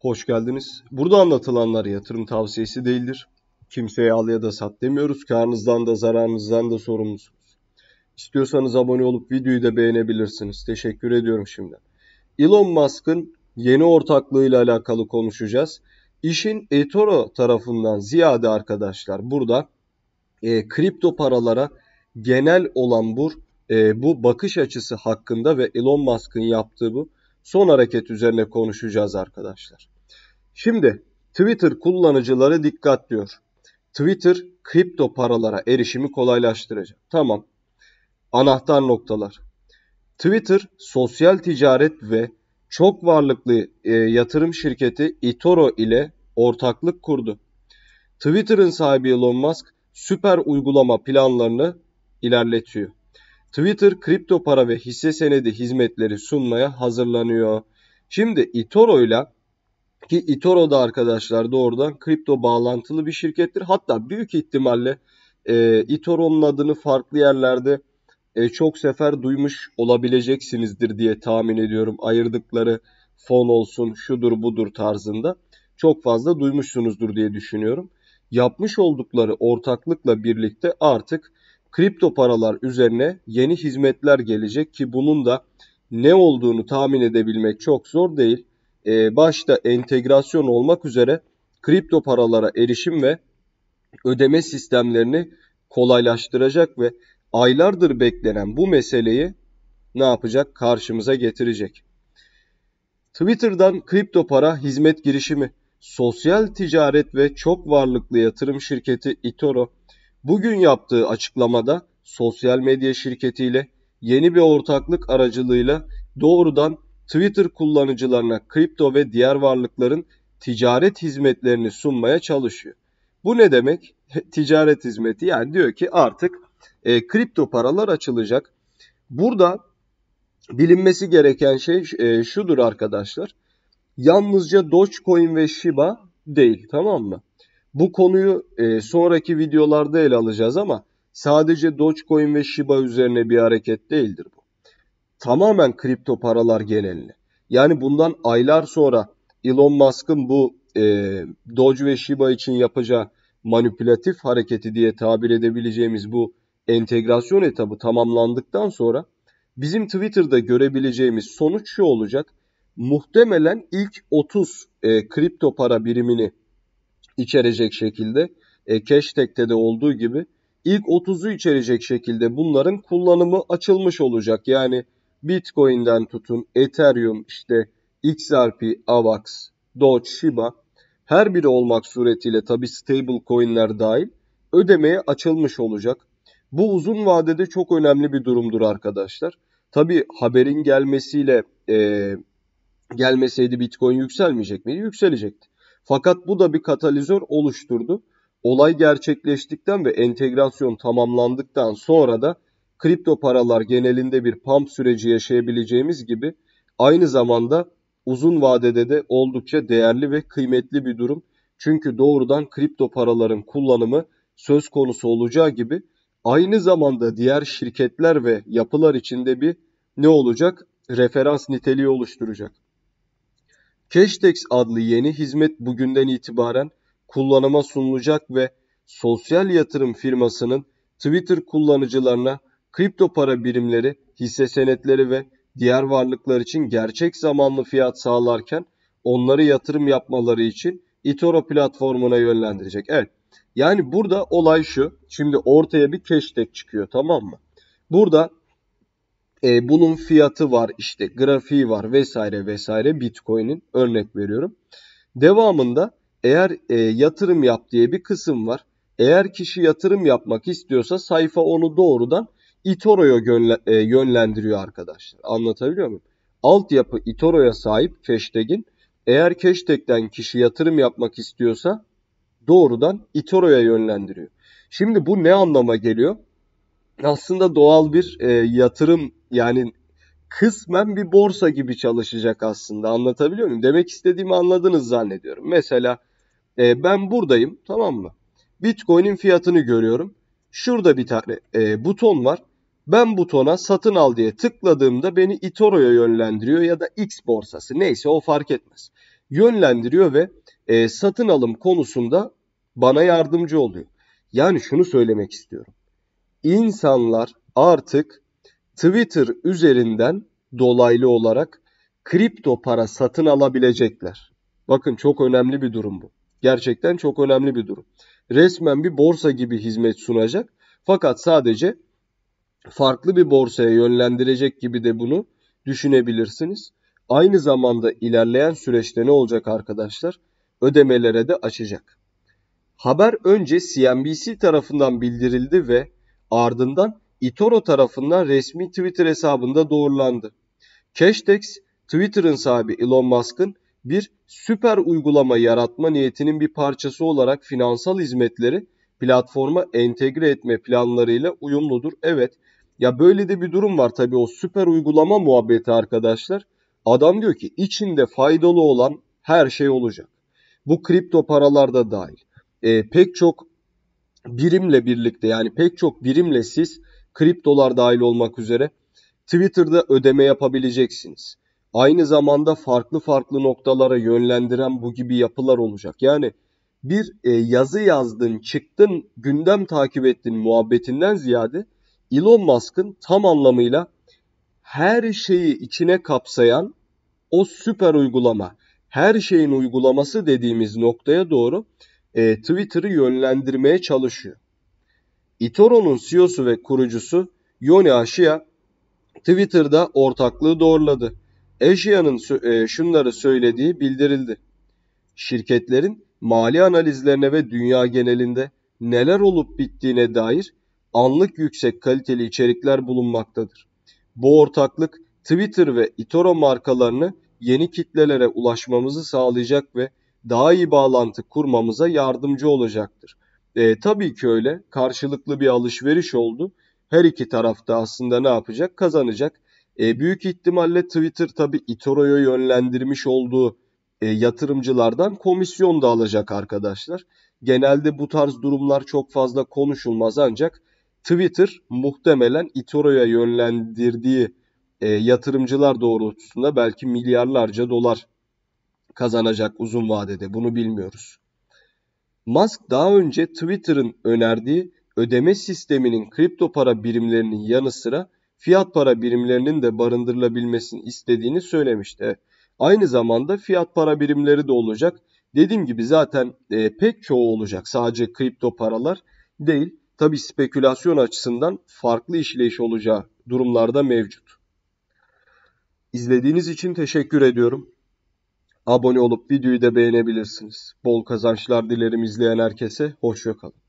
Hoş geldiniz. Burada anlatılanlar yatırım tavsiyesi değildir. Kimseye al ya da sat demiyoruz. Karnınızdan da zararınızdan da sorumlusunuz. İstiyorsanız abone olup videoyu da beğenebilirsiniz. Teşekkür ediyorum şimdiden. Elon Musk'ın yeni ortaklığıyla alakalı konuşacağız. İşin eToro tarafından ziyade arkadaşlar burada e, kripto paralara genel olan bu e, bu bakış açısı hakkında ve Elon Musk'ın yaptığı bu son hareket üzerine konuşacağız arkadaşlar. Şimdi Twitter kullanıcıları dikkat diyor. Twitter kripto paralara erişimi kolaylaştıracak. Tamam. Anahtar noktalar. Twitter sosyal ticaret ve çok varlıklı e, yatırım şirketi Itoro ile ortaklık kurdu. Twitter'ın sahibi Elon Musk süper uygulama planlarını ilerletiyor. Twitter kripto para ve hisse senedi hizmetleri sunmaya hazırlanıyor. Şimdi Itoro ile ki Itoro da arkadaşlar doğrudan kripto bağlantılı bir şirkettir. Hatta büyük ihtimalle e, Itoro'nun adını farklı yerlerde e, çok sefer duymuş olabileceksinizdir diye tahmin ediyorum. Ayırdıkları fon olsun şudur budur tarzında çok fazla duymuşsunuzdur diye düşünüyorum. Yapmış oldukları ortaklıkla birlikte artık kripto paralar üzerine yeni hizmetler gelecek ki bunun da ne olduğunu tahmin edebilmek çok zor değil. Ee, başta entegrasyon olmak üzere kripto paralara erişim ve ödeme sistemlerini kolaylaştıracak ve aylardır beklenen bu meseleyi ne yapacak? Karşımıza getirecek. Twitter'dan kripto para hizmet girişimi, sosyal ticaret ve çok varlıklı yatırım şirketi Itoro Bugün yaptığı açıklamada sosyal medya şirketiyle yeni bir ortaklık aracılığıyla doğrudan Twitter kullanıcılarına kripto ve diğer varlıkların ticaret hizmetlerini sunmaya çalışıyor. Bu ne demek? ticaret hizmeti yani diyor ki artık e, kripto paralar açılacak. Burada bilinmesi gereken şey e, şudur arkadaşlar. Yalnızca Dogecoin ve Shiba değil tamam mı? Bu konuyu e, sonraki videolarda ele alacağız ama sadece Dogecoin ve Shiba üzerine bir hareket değildir bu. Tamamen kripto paralar genelini. Yani bundan aylar sonra Elon Musk'ın bu e, Doge ve Shiba için yapacağı manipülatif hareketi diye tabir edebileceğimiz bu entegrasyon etabı tamamlandıktan sonra bizim Twitter'da görebileceğimiz sonuç şu olacak. Muhtemelen ilk 30 e, kripto para birimini içerecek şekilde e, Cashtek'te de olduğu gibi ilk 30'u içerecek şekilde bunların kullanımı açılmış olacak. Yani Bitcoin'den tutun Ethereum işte XRP, AVAX, Doge, Shiba her biri olmak suretiyle tabi stable coinler dahil ödemeye açılmış olacak. Bu uzun vadede çok önemli bir durumdur arkadaşlar. Tabi haberin gelmesiyle e, gelmeseydi Bitcoin yükselmeyecek miydi? Yükselecekti. Fakat bu da bir katalizör oluşturdu. Olay gerçekleştikten ve entegrasyon tamamlandıktan sonra da kripto paralar genelinde bir pump süreci yaşayabileceğimiz gibi aynı zamanda uzun vadede de oldukça değerli ve kıymetli bir durum. Çünkü doğrudan kripto paraların kullanımı söz konusu olacağı gibi aynı zamanda diğer şirketler ve yapılar içinde bir ne olacak? Referans niteliği oluşturacak. Cashdex adlı yeni hizmet bugünden itibaren kullanıma sunulacak ve sosyal yatırım firmasının Twitter kullanıcılarına kripto para birimleri, hisse senetleri ve diğer varlıklar için gerçek zamanlı fiyat sağlarken onları yatırım yapmaları için Etoro platformuna yönlendirecek. Evet. Yani burada olay şu. Şimdi ortaya bir cashtek çıkıyor tamam mı? Burada e, bunun fiyatı var işte grafiği var vesaire vesaire Bitcoin'in örnek veriyorum. Devamında eğer e, yatırım yap diye bir kısım var. Eğer kişi yatırım yapmak istiyorsa sayfa onu doğrudan Itoro'ya e, yönlendiriyor arkadaşlar. Anlatabiliyor muyum? Altyapı Itoro'ya sahip Keştek'in. Eğer Keştek'ten kişi yatırım yapmak istiyorsa doğrudan Itoro'ya yönlendiriyor. Şimdi bu ne anlama geliyor? aslında doğal bir e, yatırım yani kısmen bir borsa gibi çalışacak aslında anlatabiliyor muyum? Demek istediğimi anladınız zannediyorum. Mesela e, ben buradayım tamam mı? Bitcoin'in fiyatını görüyorum. Şurada bir tane e, buton var. Ben butona satın al diye tıkladığımda beni Itoro'ya yönlendiriyor ya da X borsası neyse o fark etmez. Yönlendiriyor ve e, satın alım konusunda bana yardımcı oluyor. Yani şunu söylemek istiyorum insanlar artık Twitter üzerinden dolaylı olarak kripto para satın alabilecekler. Bakın çok önemli bir durum bu. Gerçekten çok önemli bir durum. Resmen bir borsa gibi hizmet sunacak. Fakat sadece farklı bir borsaya yönlendirecek gibi de bunu düşünebilirsiniz. Aynı zamanda ilerleyen süreçte ne olacak arkadaşlar? Ödemelere de açacak. Haber önce CNBC tarafından bildirildi ve Ardından Itoro tarafından resmi Twitter hesabında doğrulandı. Cashdex, Twitter'ın sahibi Elon Musk'ın bir süper uygulama yaratma niyetinin bir parçası olarak finansal hizmetleri platforma entegre etme planlarıyla uyumludur. Evet ya böyle de bir durum var tabii o süper uygulama muhabbeti arkadaşlar. Adam diyor ki içinde faydalı olan her şey olacak. Bu kripto paralarda dahil. E, pek çok birimle birlikte yani pek çok birimle siz kriptolar dahil olmak üzere Twitter'da ödeme yapabileceksiniz. Aynı zamanda farklı farklı noktalara yönlendiren bu gibi yapılar olacak. Yani bir e, yazı yazdın, çıktın, gündem takip ettin muhabbetinden ziyade Elon Musk'ın tam anlamıyla her şeyi içine kapsayan o süper uygulama, her şeyin uygulaması dediğimiz noktaya doğru e, Twitter'ı yönlendirmeye çalışıyor. Itoro'nun CEO'su ve kurucusu Yoni Ashiya Twitter'da ortaklığı doğruladı. Ashia'nın e, şunları söylediği bildirildi. Şirketlerin mali analizlerine ve dünya genelinde neler olup bittiğine dair anlık yüksek kaliteli içerikler bulunmaktadır. Bu ortaklık Twitter ve Itoro markalarını yeni kitlelere ulaşmamızı sağlayacak ve daha iyi bağlantı kurmamıza yardımcı olacaktır. E, tabii ki öyle karşılıklı bir alışveriş oldu. Her iki tarafta aslında ne yapacak? Kazanacak. E, büyük ihtimalle Twitter tabii Itoro'yu yönlendirmiş olduğu e, yatırımcılardan komisyon da alacak arkadaşlar. Genelde bu tarz durumlar çok fazla konuşulmaz ancak Twitter muhtemelen Itoro'ya yönlendirdiği e, yatırımcılar doğrultusunda belki milyarlarca dolar kazanacak uzun vadede bunu bilmiyoruz. Musk daha önce Twitter'ın önerdiği ödeme sisteminin kripto para birimlerinin yanı sıra fiyat para birimlerinin de barındırılabilmesini istediğini söylemişti. Aynı zamanda fiyat para birimleri de olacak. Dediğim gibi zaten e, pek çoğu olacak. Sadece kripto paralar değil. Tabi spekülasyon açısından farklı işleyiş olacağı durumlarda mevcut. İzlediğiniz için teşekkür ediyorum. Abone olup videoyu da beğenebilirsiniz. Bol kazançlar dilerim izleyen herkese. Hoşçakalın.